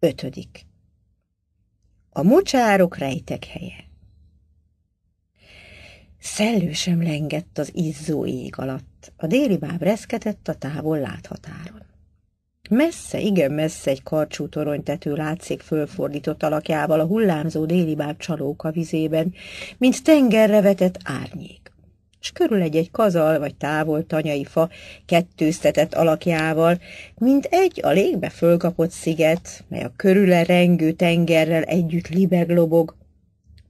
Ötödik. A mocsárok rejtek helye. sem lengett az izzó ég alatt, a déli báb reszketett a távol láthatáron. Messze, igen messze egy karcsú toronytető látszik fölfordított alakjával a hullámzó déli báb csalóka vizében, mint tengerre vetett árnyék és körül egy-egy kazal vagy távol tanyai fa kettőztetett alakjával, mint egy a légbe fölkapott sziget, mely a körüle rengő tengerrel együtt libeglobog,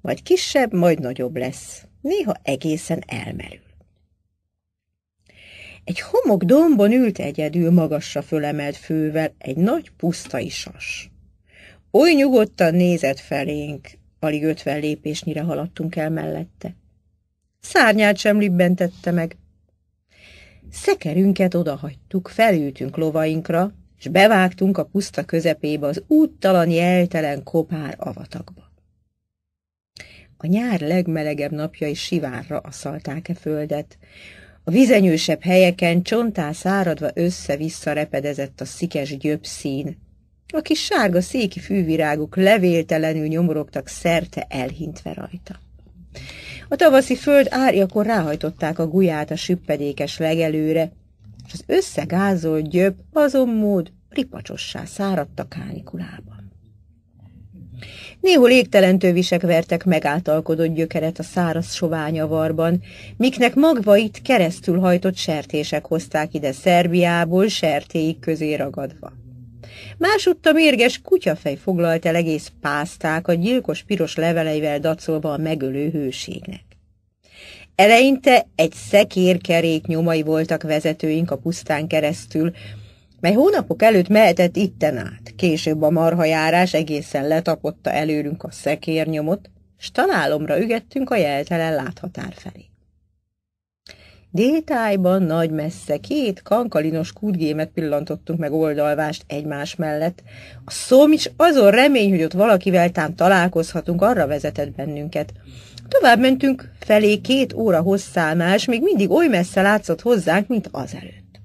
majd kisebb, majd nagyobb lesz, néha egészen elmerül. Egy homok dombon ült egyedül magasra fölemelt fővel egy nagy pusztai sas. Oly nyugodtan nézett felénk, alig ötven lépésnyire haladtunk el mellette. Szárnyát sem libbentette meg. Szekerünket odahagytuk, felültünk lovainkra, és bevágtunk a puszta közepébe az úttalan jeltelen kopár avatagba. A nyár legmelegebb napjai sivárra aszalták e földet. A vizenyősebb helyeken csontá száradva össze-vissza repedezett a szikes szín. A kis sárga széki fűvirágok levéltelenül nyomorogtak szerte elhintve rajta. A tavaszi föld árjakor ráhajtották a guját a süppedékes legelőre, és az összegázolt gyöbb azon mód ripacsossá száradt a kánikulában. Néhol égtelen tövisek vertek megáltalkodott gyökeret a száraz soványavarban, miknek magvait keresztül hajtott sertések hozták ide Szerbiából sertéig közé ragadva a mérges kutyafej foglalt el egész pászták a gyilkos piros leveleivel dacolva a megölő hőségnek. Eleinte egy szekérkerék nyomai voltak vezetőink a pusztán keresztül, mely hónapok előtt mehetett itten át. Később a marhajárás egészen letapotta előrünk a szekérnyomot, s találomra ügettünk a jeltelen láthatár felé. Détájban nagy messze két kankalinos kútgémet pillantottunk meg oldalvást egymás mellett. A szóm is azon remény, hogy ott valakivel tám találkozhatunk, arra vezetett bennünket. Tovább mentünk felé két óra hosszálmás, még mindig oly messze látszott hozzánk, mint azelőtt.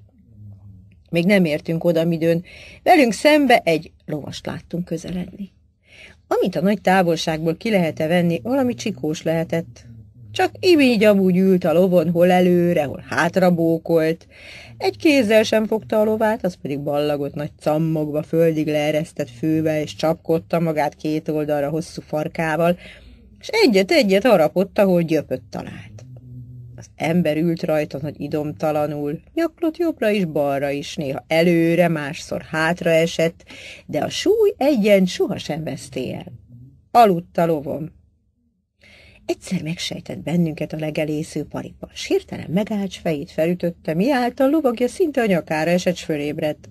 Még nem értünk oda midőn, velünk szembe egy lovast láttunk közeledni. Amit a nagy távolságból ki lehet -e venni, valami csikós lehetett, csak így amúgy ült a lovon, hol előre, hol hátra bókolt. Egy kézzel sem fogta a lovát, az pedig ballagott nagy cammogva, földig leeresztett fővel, és csapkodta magát két oldalra hosszú farkával, és egyet-egyet harapott, ahol gyöpött talált. Az ember ült rajta nagy idomtalanul, nyaklott jobbra is, balra is, néha előre, másszor hátra esett, de a súly egyen sohasem veszté el. Aludt a lovon, Egyszer megsejtett bennünket a legelésző paripas. Hirtelen megállt, fejét felütötte, mi által szinte a nyakára esett, fölébredt.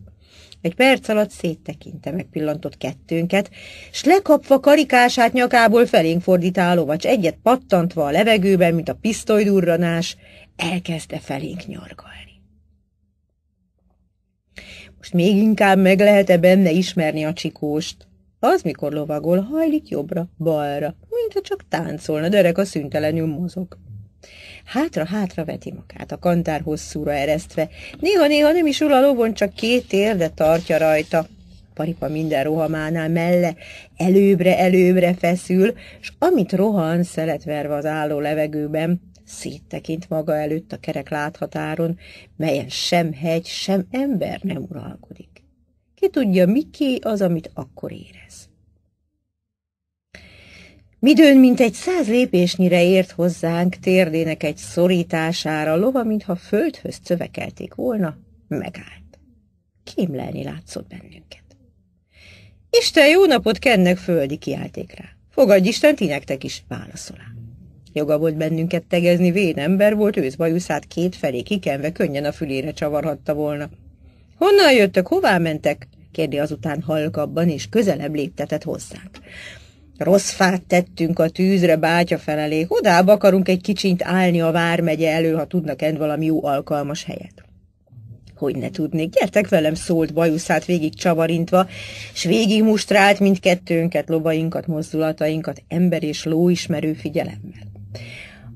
Egy perc alatt széttekinte, megpillantott kettőnket, s lekapva karikását nyakából felénk fordítáló, vagy egyet pattantva a levegőben, mint a pisztoly durranás, elkezdte felénk nyargalni. Most még inkább meg lehet-e benne ismerni a csikóst? Az, mikor lovagol, hajlik jobbra, balra, mintha csak táncolna, de öreg a szüntelenül mozog. Hátra-hátra veti magát, a kantár hosszúra eresztve. Néha-néha nem is ül a lovon, csak két érde tartja rajta. Paripa minden rohamánál melle, előbbre-előbbre feszül, és amit rohan szeletverve az álló levegőben, széttekint maga előtt a kerek láthatáron, melyen sem hegy, sem ember nem uralkodik. Ki tudja, miké az, amit akkor érez. Midőn egy száz lépésnyire ért hozzánk térdének egy szorítására, lova, mintha földhöz cövekelték volna, megállt. Kémlelni látszott bennünket. Isten jó napot kennek földi, kiálték rá. Fogadj Isten, ti nektek is, válaszolá. Joga volt bennünket tegezni, vén ember volt, bajuszát két felé kikenve könnyen a fülére csavarhatta volna. Honnan jöttök, hová mentek? kérdi azután halkabban, és közelebb léptetett hozzánk. Rossz fát tettünk a tűzre bátya felelé, Hodába akarunk egy kicsint állni a vármegye elő, ha tudnak end valami jó alkalmas helyet. Hogy ne tudnék, gyertek velem, szólt bajuszát végig csavarintva, s végig mustrált mindkettőnket, lobainkat, mozdulatainkat, ember és ló ismerő figyelemmel.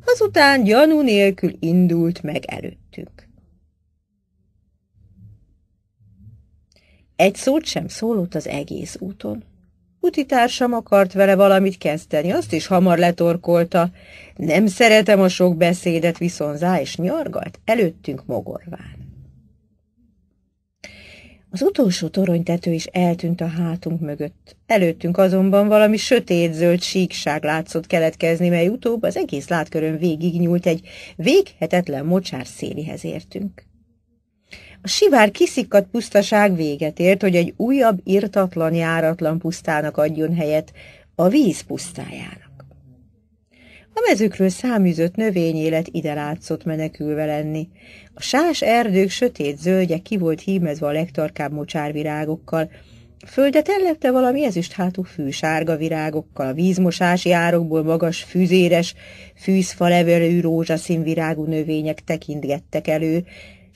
Azután gyanú nélkül indult meg előttünk. Egy szót sem szólott az egész úton. Utitársam akart vele valamit kezdeni, azt is hamar letorkolta. Nem szeretem a sok beszédet viszont, zá és nyargalt előttünk mogorván. Az utolsó toronytető is eltűnt a hátunk mögött. Előttünk azonban valami sötét-zöld síkság látszott keletkezni, mely utóbb az egész látkörön végig nyúlt egy véghetetlen mocsár szélihez értünk. A sivár kiszikkadt pusztaság véget ért, hogy egy újabb irtatlan, járatlan pusztának adjon helyet, a víz pusztájának. A mezőkről száműzött növényélet ide látszott menekülve lenni. A sás erdők sötét zöldje ki volt hímezve a legtarkább mocsárvirágokkal, a földet ellepte valami ezüsthátú fűsárga virágokkal, a vízmosási árokból magas, fűzéres, fűzfa levelő rózsaszín virágú növények tekintgettek elő,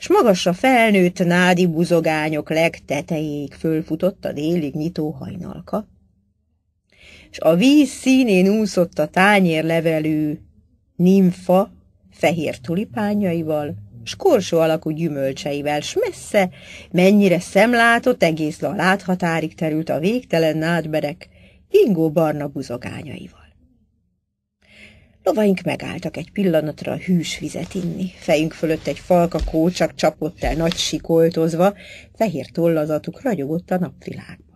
s magasra felnőtt nádi buzogányok legtetejéig fölfutott a délig nyitó hajnalka, és a víz színén úszott a tányérlevelű nimfa fehér tulipányaival, s korsó alakú gyümölcseivel, s messze, mennyire szemlátott, egész a láthatárig terült a végtelen nádberek, ingó barna buzogányaival. Lovaink megálltak egy pillanatra a hűs vizet inni. Fejünk fölött egy falka kócsak csapott el nagy sikoltozva, fehér tollazatuk ragyogott a napvilágban.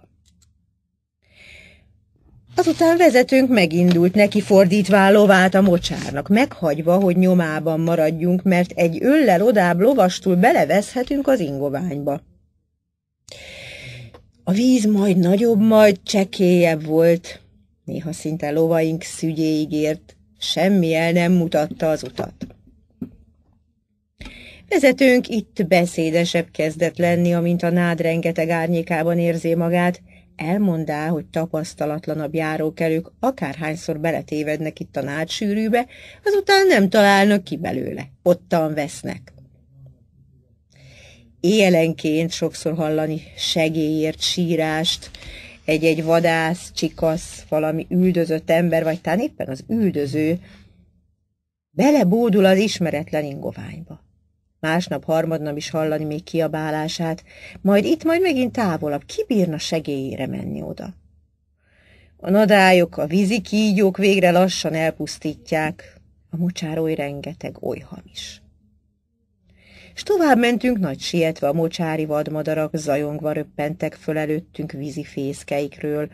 Azután vezetőnk megindult neki fordítva a lovát a mocsárnak, meghagyva, hogy nyomában maradjunk, mert egy öllel odább lovastul belevezhetünk az ingoványba. A víz majd nagyobb, majd csekélyebb volt, néha szinte lovaink szügyéig ért, semmi el nem mutatta az utat. Vezetőnk itt beszédesebb kezdett lenni, amint a nád rengeteg árnyékában érzi magát, elmondá, hogy tapasztalatlanabb járókelők akárhányszor beletévednek itt a nád sűrűbe, azután nem találnak ki belőle, ottan vesznek. Éjelenként sokszor hallani segélyért sírást, egy-egy vadász, csikasz, valami üldözött ember, vagy talán éppen az üldöző, belebódul az ismeretlen ingoványba. Másnap, harmadnap is hallani még kiabálását, majd itt, majd megint távolabb, ki bírna segélyére menni oda. A nadályok, a vízi kígyók végre lassan elpusztítják, a oly rengeteg oly hamis s tovább mentünk nagy sietve a mocsári vadmadarak, zajongva röppentek föl előttünk vízi fészkeikről.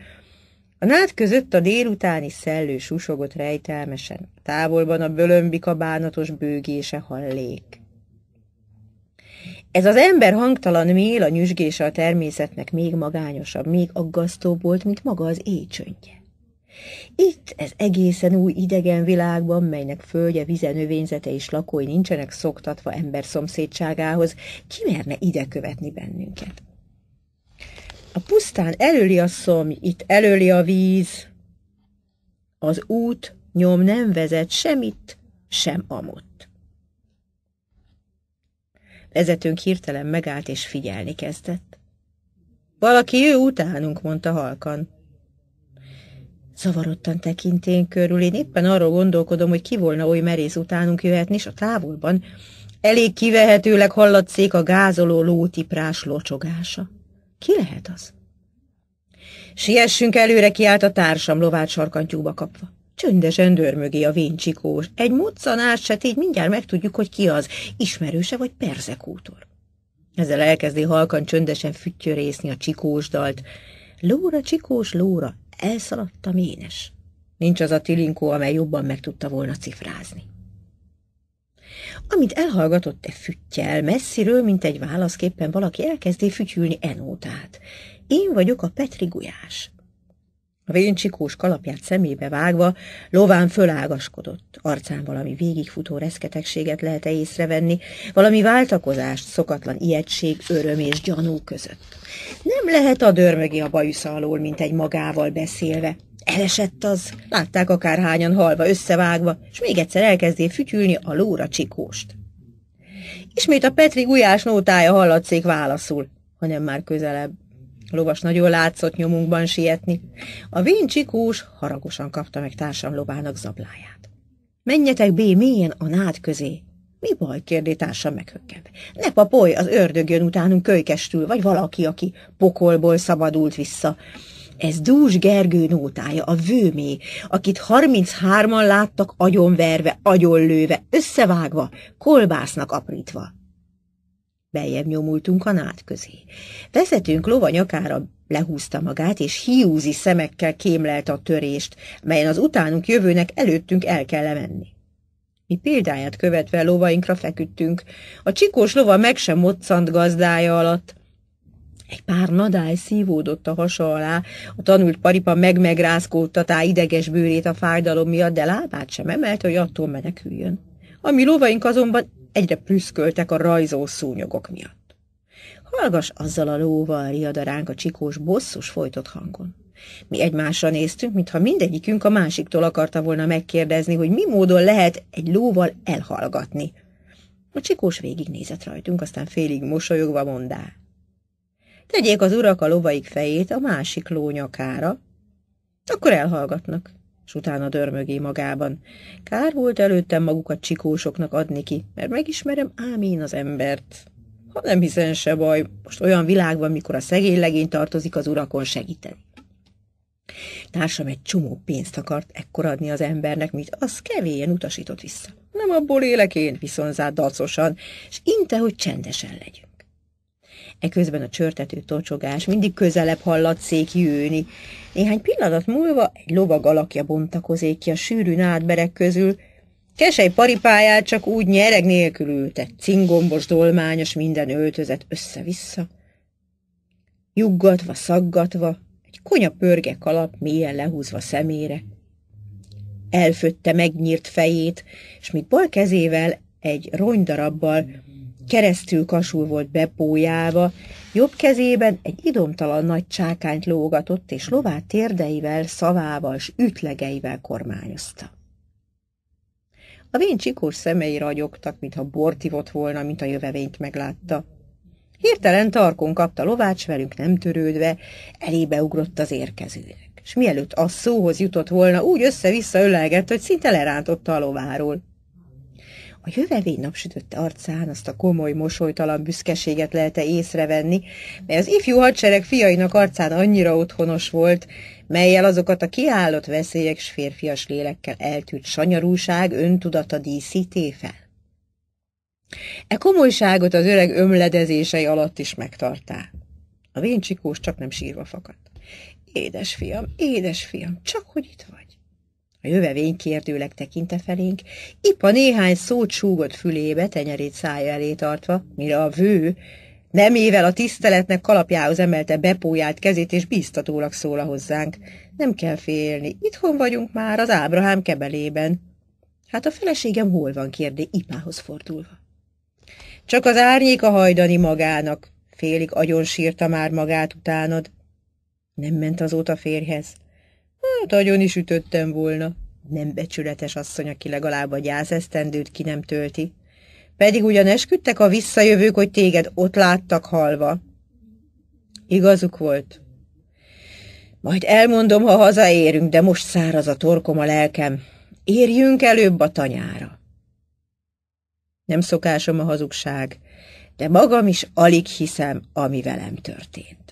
A nád között a délutáni szellő susogott rejtelmesen, távolban a bölömbika kabánatos bőgése hallék. Ez az ember hangtalan mél a nyüzsgése a természetnek még magányosabb, még aggasztóbb volt, mint maga az éjcsöntje. Itt ez egészen új idegen világban, melynek földje, vize, növényzete és lakói nincsenek szoktatva ember szomszédságához, ki merne ide követni bennünket? A pusztán előli a szom, itt előli a víz. Az út nyom nem vezet sem itt, sem amott. Vezetőnk hirtelen megállt és figyelni kezdett. Valaki ő utánunk, mondta halkan. Zavarodtan tekintén körül, én éppen arról gondolkodom, hogy ki volna oly merész utánunk jöhetni, és a távolban elég kivehetőleg hallatszék a gázoló lótiprás locsogása. Ki lehet az? Siessünk előre, kiált a társam lovát sarkantyúba kapva. Csöndesen dörmögé a véncsikós. Egy moccanás se így mindjárt megtudjuk, hogy ki az, ismerőse vagy perzekútor. Ezzel elkezdi halkan csöndesen füttyörészni a csikós dalt. Lóra, csikós, lóra, Elszaladtam én is. Nincs az a tilinkó, amely jobban meg tudta volna cifrázni. Amint elhallgatott e füttyel, messziről, mint egy válaszképpen valaki elkezdé fütyülni enótát. Én vagyok a Petri Gulyás vén csikós kalapját szemébe vágva, lován fölágaskodott. Arcán valami végigfutó reszketegséget lehet -e észrevenni, valami váltakozást, szokatlan ijegység, öröm és gyanú között. Nem lehet a dörmögi a bajusza alól, mint egy magával beszélve. Elesett az, látták akárhányan halva, összevágva, és még egyszer elkezdé fütyülni a lóra csikóst. Ismét a Petri gulyás nótája hallatszék válaszul, hanem már közelebb. A lovas nagyon látszott nyomunkban sietni. A vén csikós haragosan kapta meg társam lovának zabláját. Menjetek bé mélyen a nád közé. Mi baj? kérdé társam meghökkent. Ne papolj, az ördög jön utánunk kölykestül, vagy valaki, aki pokolból szabadult vissza. Ez Dús Gergő nótája, a vőmé, akit 33-an láttak agyonverve, agyonlőve, összevágva, kolbásznak aprítva. Beljebb nyomultunk a nád közé. Vezetünk lova nyakára lehúzta magát, és hiúzi szemekkel kémlelt a törést, melyen az utánunk jövőnek előttünk el kell menni. Mi példáját követve lovainkra feküdtünk. A csikós lova meg sem moccant gazdája alatt. Egy pár nadály szívódott a hasa alá, a tanult paripa megmegrázkódtatá ideges bőrét a fájdalom miatt, de lábát sem emelt, hogy attól meneküljön. A mi lovaink azonban egyre prüszköltek a rajzó szúnyogok miatt. Hallgas azzal a lóval riad ránk a csikós bosszus folytott hangon. Mi egymásra néztünk, mintha mindegyikünk a másiktól akarta volna megkérdezni, hogy mi módon lehet egy lóval elhallgatni. A csikós végignézett rajtunk, aztán félig mosolyogva mondá. Tegyék az urak a lovaik fejét a másik ló nyakára, akkor elhallgatnak s utána dörmögé magában. Kár volt előttem magukat csikósoknak adni ki, mert megismerem ám én az embert. Ha nem hiszen se baj, most olyan világ van, mikor a szegény legény tartozik az urakon segíteni. Társam egy csomó pénzt akart ekkor adni az embernek, mint az kevésen utasított vissza. Nem abból élek én, viszonzát dacosan, és inte, hogy csendesen legyünk. Eközben a csörtető tocsogás mindig közelebb hallatszik jőni. Néhány pillanat múlva egy lovag alakja bontakozik ki a sűrű nádberek közül, Kesely paripáját csak úgy nyereg nélkül ülte, cingombos, dolmányos minden öltözet össze-vissza. Juggatva, szaggatva, egy konya pörge kalap mélyen lehúzva szemére. Elfötte megnyírt fejét, és mit bal kezével egy ronydarabbal keresztül kasul volt bepójába, jobb kezében egy idomtalan nagy csákányt lógatott, és lovát térdeivel, szavával és ütlegeivel kormányozta. A vén csikós szemei ragyogtak, mintha bortivott volna, mint a jövevényt meglátta. Hirtelen tarkon kapta lovács velünk nem törődve, elébe ugrott az érkezőnek, és mielőtt a szóhoz jutott volna, úgy össze-vissza ölelgett, hogy szinte lerántotta a lováról. A jövevény napsütötte arcán azt a komoly, mosolytalan büszkeséget -e észrevenni, mely az ifjú hadsereg fiainak arcán annyira otthonos volt, melyel azokat a kiállott veszélyek s férfias lélekkel eltűrt sanyarúság öntudata díszíté fel. E komolyságot az öreg ömledezései alatt is megtartá. A véncsikós csak nem sírva fakadt. Édes fiam, édes fiam, csak hogy itt vagy. A jövevény kérdőleg tekinte felénk, ipa néhány szót súgott fülébe, tenyerét szája elé tartva, mire a vő, nemével a tiszteletnek kalapjához emelte bepóját kezét, és bíztatólag szóla hozzánk. Nem kell félni, itthon vagyunk már az Ábrahám kebelében. Hát a feleségem hol van, kérdé, ipához fordulva. Csak az a hajdani magának, félig agyon sírta már magát utánod. Nem ment azóta férjhez. Hát agyon is ütöttem volna. Nem becsületes asszony, aki legalább a gyászesztendőt ki nem tölti. Pedig ugyan esküdtek a visszajövők, hogy téged ott láttak halva. Igazuk volt. Majd elmondom, ha hazaérünk, de most száraz a torkom a lelkem. Érjünk előbb a tanyára. Nem szokásom a hazugság, de magam is alig hiszem, ami velem történt.